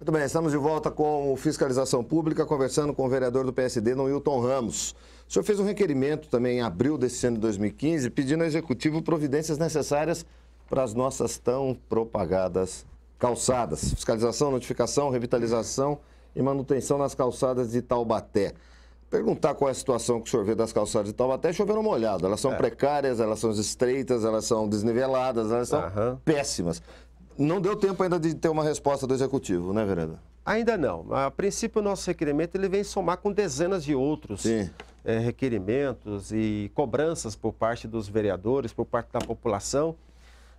Muito bem, estamos de volta com Fiscalização Pública, conversando com o vereador do PSD, Não Ramos. O senhor fez um requerimento também em abril desse ano de 2015, pedindo ao Executivo providências necessárias para as nossas tão propagadas calçadas. Fiscalização, notificação, revitalização e manutenção nas calçadas de Taubaté. Perguntar qual é a situação que o senhor vê das calçadas de Taubaté, choveram molhado. Elas são é. precárias, elas são estreitas, elas são desniveladas, elas são péssimas. Não deu tempo ainda de ter uma resposta do executivo, né, vereador? Ainda não. A princípio, o nosso requerimento ele vem somar com dezenas de outros é, requerimentos e cobranças por parte dos vereadores, por parte da população.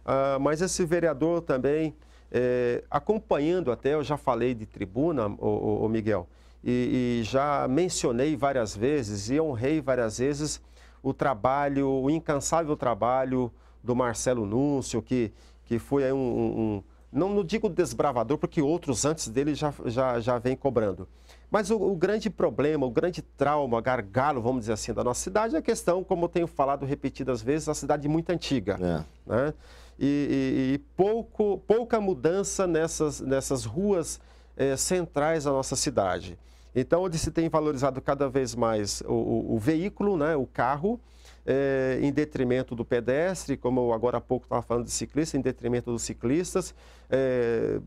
Ah, mas esse vereador também, é, acompanhando até, eu já falei de tribuna, o, o Miguel, e, e, já mencionei várias vezes e honrei várias vezes o trabalho, o incansável trabalho do Marcelo Núncio, que que foi aí um, um não, não, digo desbravador, porque outros antes dele já, já, já vem cobrando. Mas o, o, grande problema, o grande trauma, gargalo, vamos dizer assim, da nossa cidade é a questão, como eu tenho falado repetidas vezes, a cidade muito antiga. É. Né? E, e, e, pouco, pouca mudança nessas, nessas ruas eh, centrais da nossa cidade. Então, onde se tem valorizado cada vez mais o, o, o veículo, né, o carro, é, em detrimento do pedestre, como agora há pouco estava falando de ciclista, em detrimento dos ciclistas, é,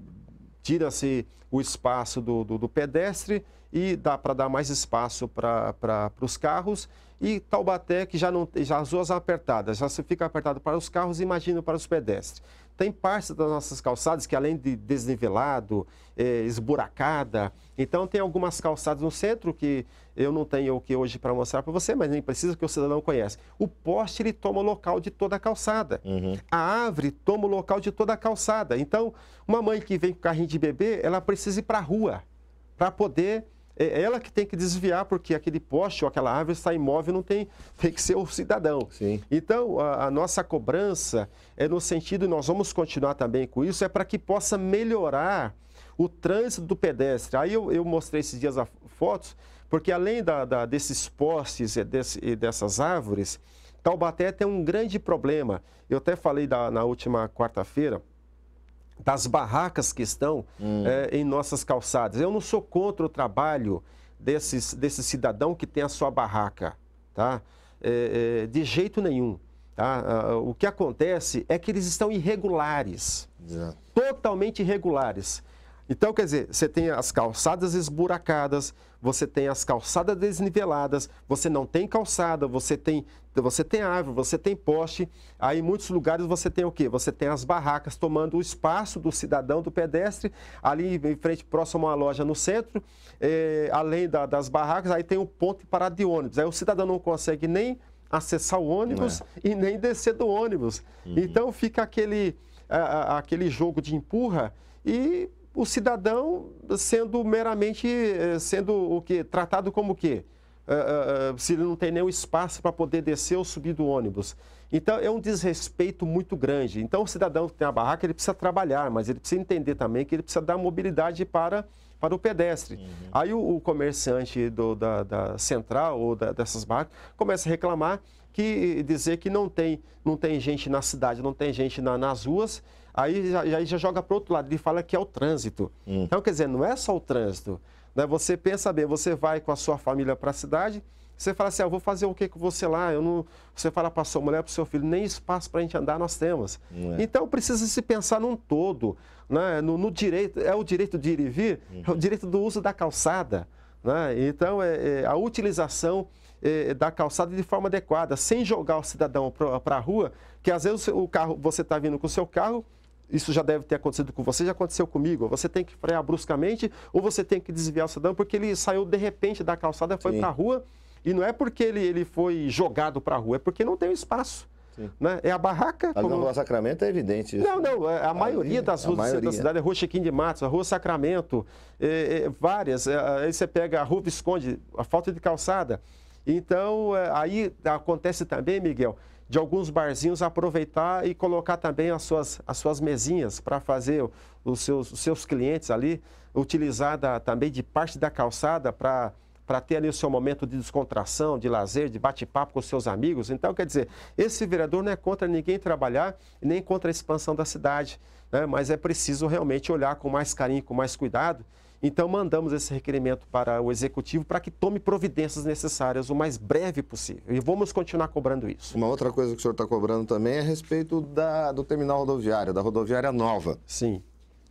tira-se o espaço do, do, do, pedestre e dá para dar mais espaço para os carros. E Taubaté, que já, não, já as ruas apertadas, já se fica apertado para os carros, imagina para os pedestres. Tem parte das nossas calçadas que, além de desnivelado, é, esburacada, então tem algumas calçadas no centro que eu não tenho aqui hoje para mostrar para você, mas nem precisa que o cidadão conhece. O poste ele toma o local de toda a calçada. Uhum. A árvore toma o local de toda a calçada. Então, uma mãe que vem com carrinho de bebê, ela precisa ir para a rua para poder é, é ela que tem que desviar, porque aquele poste ou aquela árvore está imóvel, não tem, tem que ser o cidadão. Sim. Então, a, a, nossa cobrança é no sentido, nós vamos continuar também com isso, é para que possa melhorar o trânsito do pedestre. Aí eu, eu mostrei esses dias as fotos, porque além da, da, desses postes e, desse, e dessas árvores, Taubaté tem um grande problema. Eu até falei da, na última quarta-feira, das barracas que estão hum. é, em nossas calçadas. Eu não sou contra o trabalho desses, desse cidadão que tem a sua barraca, tá? É, é, de jeito nenhum. Tá? Ah, o que acontece é que eles estão irregulares, Exato. totalmente irregulares. Então, quer dizer, você tem as calçadas esburacadas, você tem as calçadas desniveladas, você não tem calçada, você tem, você tem árvore, você tem poste. Aí, em muitos lugares, você tem o quê? Você tem as barracas tomando o espaço do cidadão, do pedestre, ali em frente, próximo a uma loja no centro, eh, além da, das barracas, aí tem um ponto de parada de ônibus. Aí o cidadão não consegue nem acessar o ônibus é. e nem descer do ônibus. Uhum. Então, fica aquele, a, a, aquele jogo de empurra e o cidadão sendo meramente eh, sendo o que tratado como o quê? Uh, uh, se ele não tem nenhum espaço para poder descer ou subir do ônibus. Então, é um desrespeito muito grande. Então, o cidadão que tem a barraca, ele precisa trabalhar, mas ele precisa entender também que ele precisa dar mobilidade para, para o pedestre. Uhum. Aí o, o comerciante do, da, da, central ou da, dessas barracas começa a reclamar que dizer que não tem, não tem gente na cidade, não tem gente na, nas ruas, aí já, já joga para outro lado e fala que é o trânsito. Hum. Então, quer dizer, não é só o trânsito. Né? Você pensa bem, você vai com a sua família para a cidade, você fala assim, ah, vou fazer o que com você lá? Eu não... Você fala para sua mulher, para o seu filho, nem espaço para a gente andar nós temos. É. Então precisa se pensar num todo, né? no, no direito, é o direito de ir e vir, uhum. é o uhum. direito do uso da calçada. Né? Então é, é a utilização eh, da calçada de forma adequada, sem jogar o cidadão para a rua, que às vezes o carro, você está vindo com o seu carro, isso já deve ter acontecido com você, já aconteceu comigo. Você tem que frear bruscamente ou você tem que desviar o cidadão porque ele saiu de repente da calçada, foi para a rua. E não é porque ele, ele foi jogado para a rua, é porque não tem espaço. Né? É a barraca. A como... no Sacramento é evidente isso. Não, né? não. É, a Ali, maioria das ruas maioria. da cidade é Rua Chiquim de Matos, a Rua Sacramento, é, é, várias. É, aí você pega a Rua Visconde, a falta de calçada. Então, é, aí acontece também, Miguel, de alguns barzinhos aproveitar e colocar também as suas, as suas mesinhas para fazer os seus, os seus clientes ali, utilizar da, também de parte da calçada para para ter ali o seu momento de descontração, de lazer, de bate-papo com os seus amigos. Então, quer dizer, esse vereador não é contra ninguém trabalhar, nem contra a expansão da cidade, né? mas é preciso realmente olhar com mais carinho, com mais cuidado então, mandamos esse requerimento para o executivo para que tome providências necessárias o mais breve possível. E vamos continuar cobrando isso. Uma outra coisa que o senhor está cobrando também é a respeito da, do terminal rodoviário, da rodoviária nova. Sim.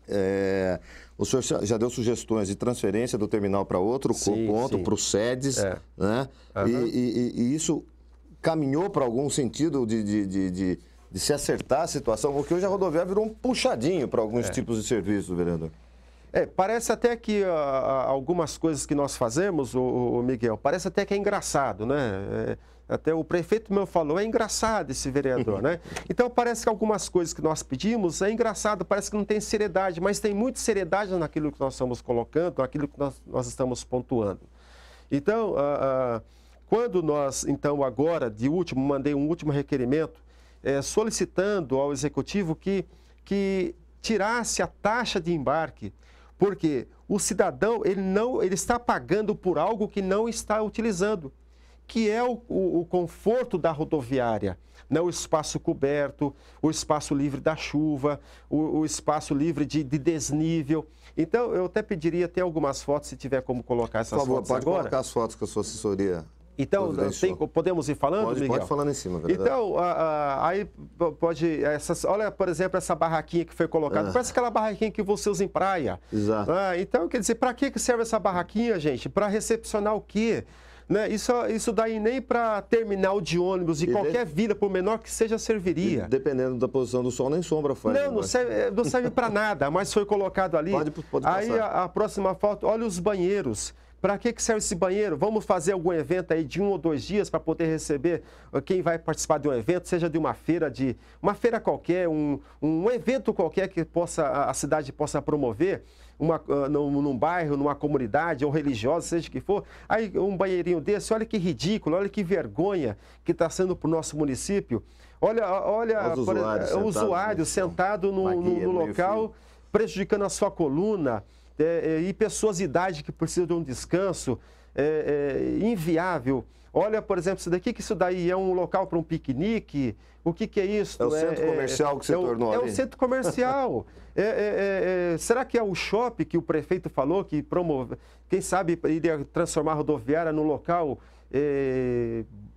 É, o senhor já deu sugestões de transferência do terminal para outro sim, ponto, para os sedes, é. né? Uhum. E, e, e, isso caminhou para algum sentido de, de, de, de, se acertar a situação? Porque hoje a rodoviária virou um puxadinho para alguns é. tipos de serviço, vereador. É, parece até que ah, ah, algumas coisas que nós fazemos, o, o, Miguel, parece até que é engraçado, né? É, até o prefeito meu falou, é engraçado esse vereador, né? Então parece que algumas coisas que nós pedimos é engraçado, parece que não tem seriedade, mas tem muita seriedade naquilo que nós estamos colocando, naquilo que nós, nós estamos pontuando. Então, ah, quando nós, então agora, de último, mandei um último requerimento, é, solicitando ao executivo que, que tirasse a taxa de embarque porque o cidadão ele não ele está pagando por algo que não está utilizando, que é o, o, o conforto da rodoviária, não né? o espaço coberto, o espaço livre da chuva, o, o espaço livre de, de, desnível. Então, eu até pediria ter algumas fotos, se tiver como colocar essas Por favor, fotos pode agora. colocar as fotos que a sua assessoria então, tem, podemos ir falando, pode, Miguel? Pode falar em cima, verdade. Então, a, a, aí pode... Essas, olha, por exemplo, essa barraquinha que foi colocada. Ah. Parece aquela barraquinha que você usa em praia. Exato. Ah, então, quer dizer, para que serve essa barraquinha, gente? Para recepcionar o quê? Né? Isso, isso daí nem para terminal de ônibus de e qualquer de... vila, por menor que seja, serviria. E dependendo da posição do sol, nem sombra faz. Não, né, eh, não serve, não serve para nada, mas foi colocado ali. Pode, pode Aí a, a, próxima foto, olha os banheiros. Para que, que serve esse banheiro? Vamos fazer algum evento aí de um ou dois dias para poder receber ah, quem vai participar de um evento, seja de uma feira, de uma feira qualquer, um, um evento qualquer que possa a cidade possa promover uma, ah, num, num, bairro, numa comunidade ou religiosa, seja que for, aí um banheirinho desse, olha que ridículo, olha que vergonha que está sendo para o nosso município. Olha, olha o usuário sentado no, no, no local, prejudicando a sua coluna. É, é, e pessoas de idade que precisam de um descanso é, é, inviável. Olha, por exemplo, isso daqui, que isso daí é um local para um piquenique. O que, que é isso? É o centro é, é, comercial que se tornou um, É o centro comercial. será que é o shopping que o prefeito falou que promove? Quem sabe iria transformar a rodoviária num local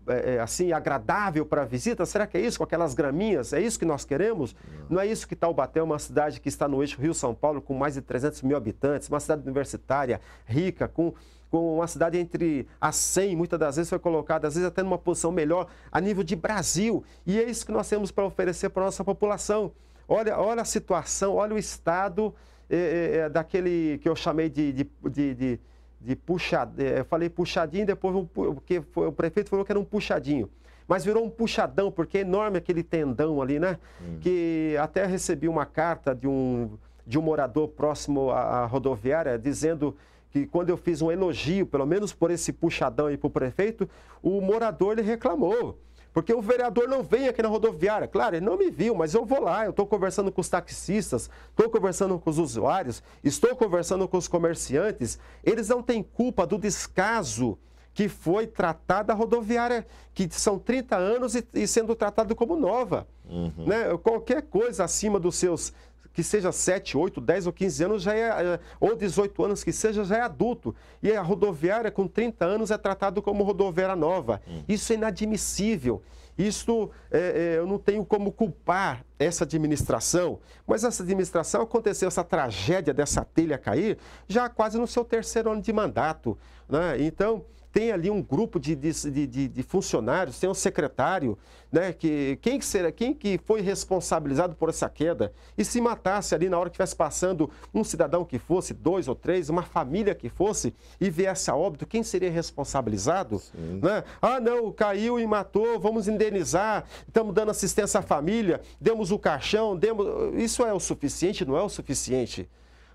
é, é, assim agradável para visita? Será que é isso? Com aquelas graminhas? É isso que nós queremos? Não, Não é isso que Taubaté é uma cidade que está no eixo Rio-São Paulo com mais de 300 mil habitantes, uma cidade universitária, rica, com com uma cidade entre as 100, muitas das vezes foi colocada, às vezes até numa posição melhor a nível de Brasil. E é isso que nós temos para oferecer para a nossa população. Olha, olha a situação, olha o estado é, é, é daquele que eu chamei de, de, de, de de puxadinho. Eh, eu falei puxadinho, depois um, porque foi, o prefeito falou que era um puxadinho. Mas virou um puxadão, porque é enorme aquele tendão ali, né? Hum. Que até recebi uma carta de um, de um morador próximo à, à rodoviária dizendo que quando eu fiz um elogio, pelo menos por esse puxadão aí para o prefeito, o morador ele reclamou. Porque o vereador não vem aqui na rodoviária. Claro, ele não me viu, mas eu vou lá. Eu estou conversando com os taxistas, estou conversando com os usuários, estou conversando com os comerciantes. Eles não têm culpa do descaso que foi tratada a rodoviária, que são 30 anos e, e sendo tratado como nova. Uhum. Né? Qualquer coisa acima dos seus que seja 7, 8, 10 ou 15 anos, já é, é ou 18 anos que seja, já é adulto. E a rodoviária com 30 anos é tratado como rodoviária nova. Hum. Isso é inadmissível. Isso é, é, eu não tenho como culpar essa administração, mas essa administração aconteceu essa tragédia dessa telha cair já quase no seu terceiro ano de mandato. Né? Então, tem ali um grupo de, de, de, de, funcionários, tem um secretário, né? Que, quem, que será, quem que foi responsabilizado por essa queda? E se matasse ali na hora que estivesse passando um cidadão que fosse, dois ou três, uma família que fosse, e viesse a óbito, quem seria responsabilizado? Né? Ah, não, caiu e matou, vamos indenizar, estamos dando assistência à família, demos o caixão, demos. Isso é o suficiente? Não é o suficiente.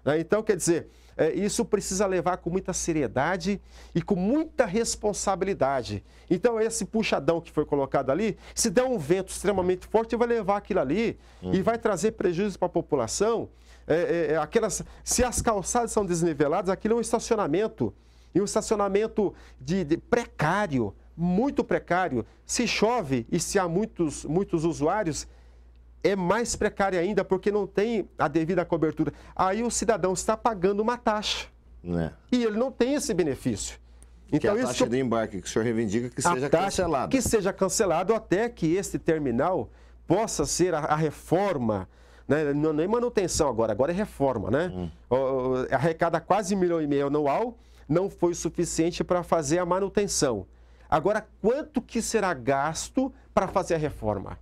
Né? Então, quer dizer é, isso precisa levar com muita seriedade e com muita responsabilidade. Então, esse puxadão que foi colocado ali, se der um vento extremamente forte, vai levar aquilo ali uhum. e vai trazer prejuízo para a população. É, é, é, aquelas, se as calçadas são desniveladas, aquilo é um estacionamento. E um estacionamento de, de precário, muito precário. Se chove e se há muitos, muitos usuários, é mais precária ainda porque não tem a devida cobertura. Aí o cidadão está pagando uma taxa. É. E ele não tem esse benefício. É então, que a taxa isso, do embarque que o senhor reivindica que seja cancelado. Que seja cancelado até que este terminal possa ser a, a reforma, né? não é manutenção agora, agora é reforma. Né? Hum. O, arrecada quase milhão e meio anual, não foi suficiente para fazer a manutenção. Agora, quanto que será gasto para fazer a reforma?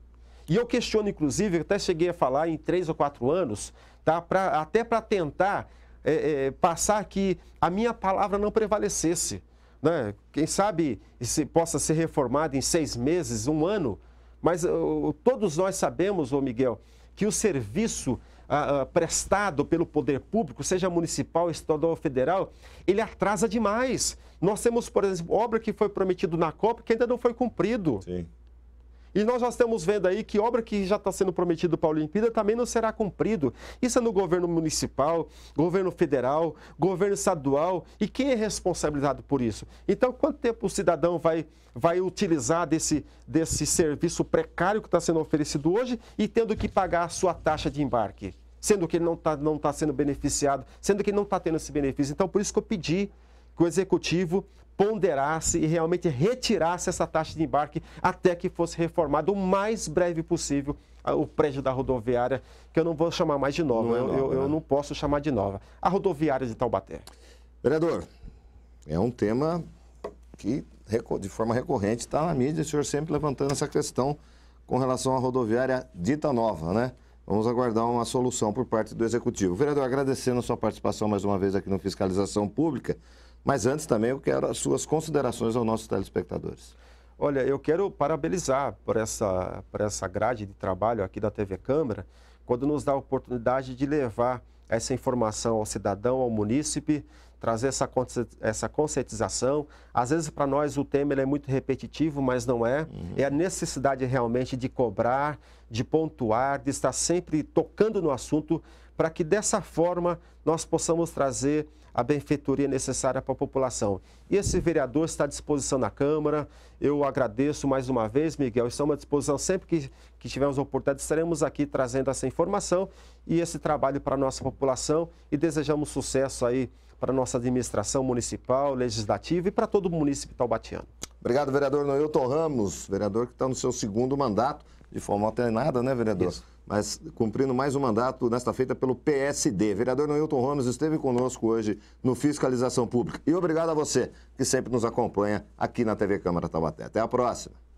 E eu questiono, inclusive, até cheguei a falar em três ou quatro anos, tá? Pra, até para tentar é, é, passar que a minha palavra não prevalecesse. Né? Quem sabe se possa ser reformado em seis meses, um ano, mas uh, todos nós sabemos, ô Miguel, que o serviço uh, uh, prestado pelo poder público, seja municipal, estadual ou federal, ele atrasa demais. Nós temos, por exemplo, obra que foi prometida na Copa que ainda não foi cumprido. Sim. E nós já estamos vendo aí que obra que já está sendo prometida para a Olimpíada também não será cumprido. Isso é no governo municipal, governo federal, governo estadual. E quem é responsabilizado por isso? Então, quanto tempo o cidadão vai, vai utilizar desse, desse serviço precário que está sendo oferecido hoje e tendo que pagar a sua taxa de embarque? Sendo que ele não está não tá sendo beneficiado, sendo que ele não está tendo esse benefício. Então, por isso que eu pedi que o executivo ponderasse e realmente retirasse essa taxa de embarque até que fosse reformado o mais breve possível o prédio da rodoviária, que eu não vou chamar mais de nova, não é nova eu, eu, né? eu não posso chamar de nova, a rodoviária de Taubaté. Vereador, é um tema que de forma recorrente está na mídia, o senhor sempre levantando essa questão com relação à rodoviária dita nova, né? Vamos aguardar uma solução por parte do Executivo. Vereador, agradecendo a sua participação mais uma vez aqui no Fiscalização Pública. Mas antes também eu quero as suas considerações aos nossos telespectadores. Olha, eu quero parabenizar por essa, por essa grade de trabalho aqui da TV Câmara, quando nos dá a oportunidade de levar essa informação ao cidadão, ao munícipe, trazer essa, essa conscientização. Às vezes, para nós, o tema é muito repetitivo, mas não é. Uhum. É a necessidade realmente de cobrar, de pontuar, de estar sempre tocando no assunto para que dessa forma nós possamos trazer a benfeitoria necessária para a população. E esse vereador está à disposição na Câmara. Eu agradeço mais uma vez, Miguel. Estamos à disposição sempre que, que tivermos oportunidade. Estaremos aqui trazendo essa informação e esse trabalho para a nossa população e desejamos sucesso aí para a nossa administração municipal, legislativa e para todo o município taubatiano. Obrigado, vereador Noilton Ramos, vereador que está no seu segundo mandato de forma alternada, né, vereador? Isso mas cumprindo mais um mandato nesta feita pelo PSD. Vereador Noilton Ramos esteve conosco hoje no Fiscalização Pública. E obrigado a você que sempre nos acompanha aqui na TV Câmara Taubaté. Até a próxima.